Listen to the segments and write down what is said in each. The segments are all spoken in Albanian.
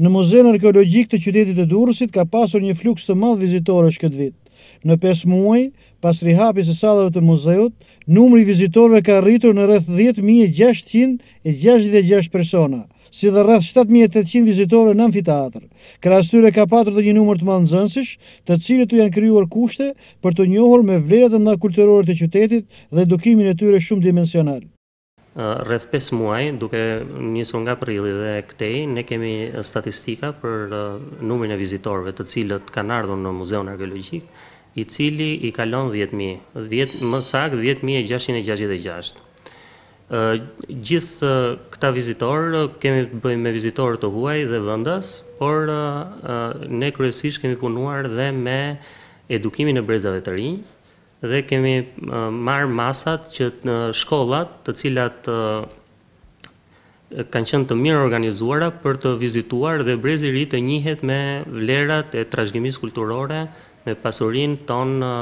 Në muzeun arkeologjik të qytetit e Durësit ka pasur një fluks të madh vizitorësh këtë vit. Në 5 muaj, pas rihapjes së sallave të muzeut, numri i vizitorëve ka arritur në rreth 10666 persona, si dhe rreth 7800 vizitorë në amfiteatr. Kras tyre ka patur edhe një numër të madh nxënësish, të cilët u janë krijuar kushte për të njohur me vlerat e nda kulturore të qytetit dhe edukimin e tyre shumë dimensional rreth 5 muaj, duke njësën nga prili dhe këtej, ne kemi statistika për numërin e vizitorve të cilët kanë ardhur në Muzeon Arkeologjik, i cili i kalon 10.000, më sak 10.666. Gjithë këta vizitorë kemi bëjmë me vizitorë të huaj dhe vëndës, por ne kryesisht kemi punuar dhe me edukimin e brezave të rinjë, dhe kemi marë masat që në shkollat të cilat kanë qenë të mirë organizuara për të vizituar dhe brezi i ri të njihet me vlerat e trashëgimisë kulturore, me pasurinë tonë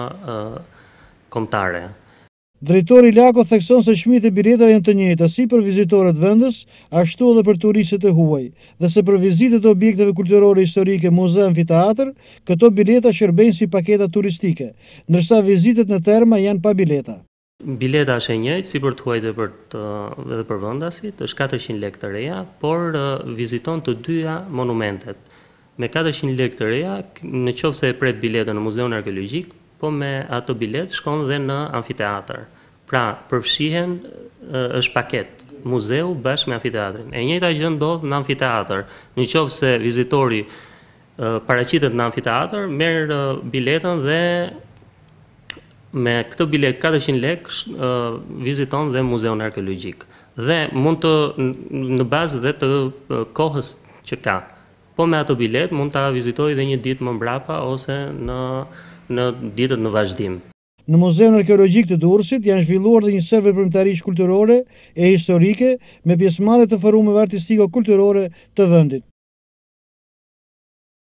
komtare. Drejtori Lako thekson se shmit e e janë të njëta si për vizitorët vendës, ashtu edhe për turisit e huaj, dhe se për vizitet e objekteve kulturore historike muze amfiteatr, këto bileta shërben si paketa turistike, nërsa vizitet në terma janë pa bileta. Bileta është e njëjtë si për të huaj dhe për vëndasit, është 400 lek të reja, por viziton të dyja monumentet. Me 400 lek të reja, në qovë se e pret biletën në muzeon arkeologjik, po me ato bilet shkon dhe në amfiteatër. Pra, përfshihen është paket, muzeu bashkë me amfiteatërin. E njëta gjë ndodh në amfiteatër. Në qoftë se vizitori paraqitet në amfiteatër, merr biletën dhe me këtë bilet 400 lek viziton dhe muzeun arkeologjik. Dhe mund të në bazë dhe të kohës që ka. Po me ato bilet mund ta vizitojë edhe një ditë më mbrapa ose në në ditët në vazhdim. Në Muzeun Arkeologjik të Durrësit janë zhvilluar dhe një serv veprimtarish kulturore e historike me pjesëmarrje të forumeve artistiko-kulturore të vendit.